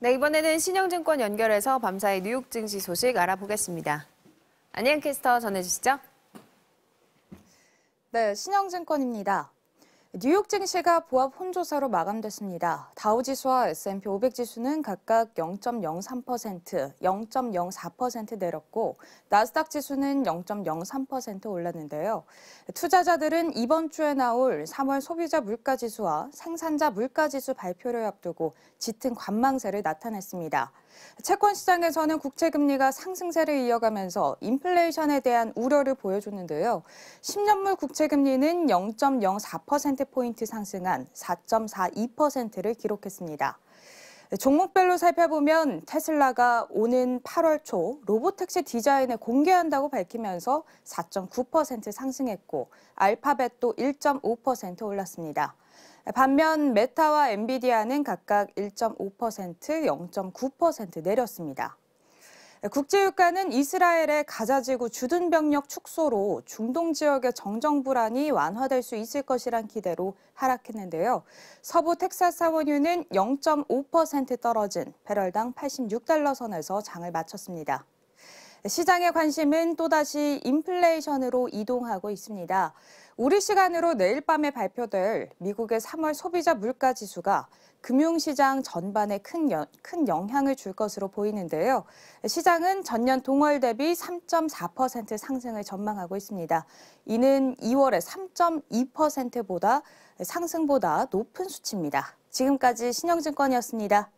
네, 이번에는 신영증권 연결해서 밤사이 뉴욕 증시 소식 알아보겠습니다. 안녕 캐스터 전해주시죠. 네, 신영증권입니다. 뉴욕 증시가 보합 혼조사로 마감됐습니다. 다우지수와 S&P 500지수는 각각 0.03%, 0.04% 내렸고 나스닥 지수는 0.03% 올랐는데요. 투자자들은 이번 주에 나올 3월 소비자 물가지수와 생산자 물가지수 발표를 앞두고 짙은 관망세를 나타냈습니다. 채권 시장에서는 국채 금리가 상승세를 이어가면서 인플레이션에 대한 우려를 보여줬는데요. 10년물 국채 금리는 0.04% 포인트 상승한 4.42%를 기록했습니다. 종목별로 살펴보면 테슬라가 오는 8월 초 로봇 택시 디자인을 공개한다고 밝히면서 4.9% 상승했고 알파벳도 1.5% 올랐습니다. 반면 메타와 엔비디아는 각각 1.5%, 0.9% 내렸습니다. 국제유가는 이스라엘의 가자지구 주둔병력 축소로 중동 지역의 정정 불안이 완화될 수 있을 것이란 기대로 하락했는데요. 서부 텍사스 원유는 0.5% 떨어진 배럴당 86달러 선에서 장을 마쳤습니다. 시장의 관심은 또다시 인플레이션으로 이동하고 있습니다. 우리 시간으로 내일 밤에 발표될 미국의 3월 소비자 물가 지수가 금융시장 전반에 큰, 여, 큰 영향을 줄 것으로 보이는데요. 시장은 전년 동월 대비 3.4% 상승을 전망하고 있습니다. 이는 2월의 3.2%보다 상승보다 높은 수치입니다. 지금까지 신영증권이었습니다.